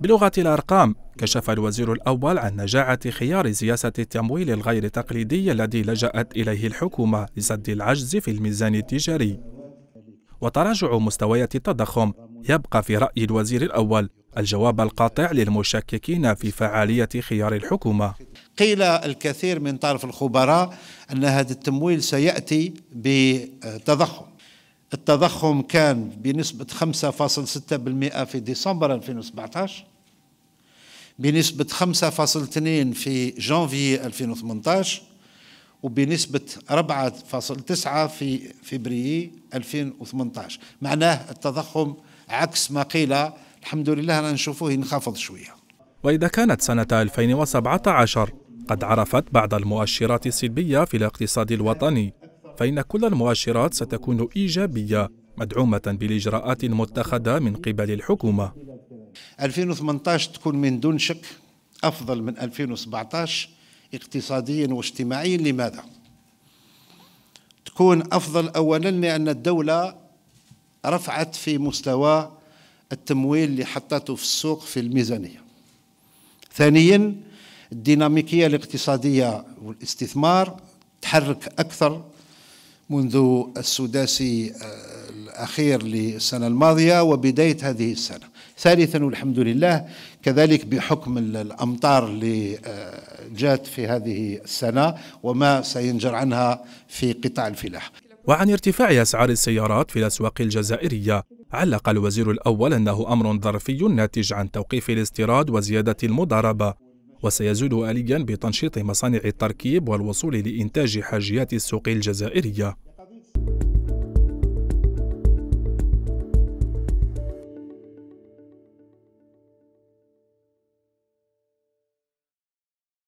بلغة الأرقام كشف الوزير الأول عن نجاعة خيار سياسة التمويل الغير تقليدي الذي لجأت إليه الحكومة لسد العجز في الميزان التجاري وتراجع مستويات التضخم يبقى في رأي الوزير الأول الجواب القاطع للمشككين في فعالية خيار الحكومة قيل الكثير من طرف الخبراء أن هذا التمويل سيأتي بتضخم التضخم كان بنسبة 5.6% في ديسمبر 2017 بنسبة 5.2 في جانفي 2018 وبنسبة 4.9 في فبراير 2018 معناه التضخم عكس ما قيل الحمد لله رانا نشوفوه ينخفض شويه واذا كانت سنه 2017 قد عرفت بعض المؤشرات السلبيه في الاقتصاد الوطني فان كل المؤشرات ستكون ايجابيه مدعومه بالاجراءات المتخذه من قبل الحكومه 2018 تكون من دون شك افضل من 2017 اقتصاديا واجتماعيا لماذا تكون افضل اولا لان الدوله رفعت في مستوى التمويل اللي حطته في السوق في الميزانية ثانيا الديناميكية الاقتصادية والاستثمار تحرك أكثر منذ السداسي آه، الأخير للسنة الماضية وبداية هذه السنة ثالثا والحمد لله كذلك بحكم الأمطار اللي آه، جات في هذه السنة وما سينجر عنها في قطاع الفلاحة وعن ارتفاع أسعار السيارات في الأسواق الجزائرية علق الوزير الأول أنه أمر ظرفي ناتج عن توقيف الاستيراد وزيادة المضاربة وسيزول آليا بتنشيط مصانع التركيب والوصول لإنتاج حاجيات السوق الجزائرية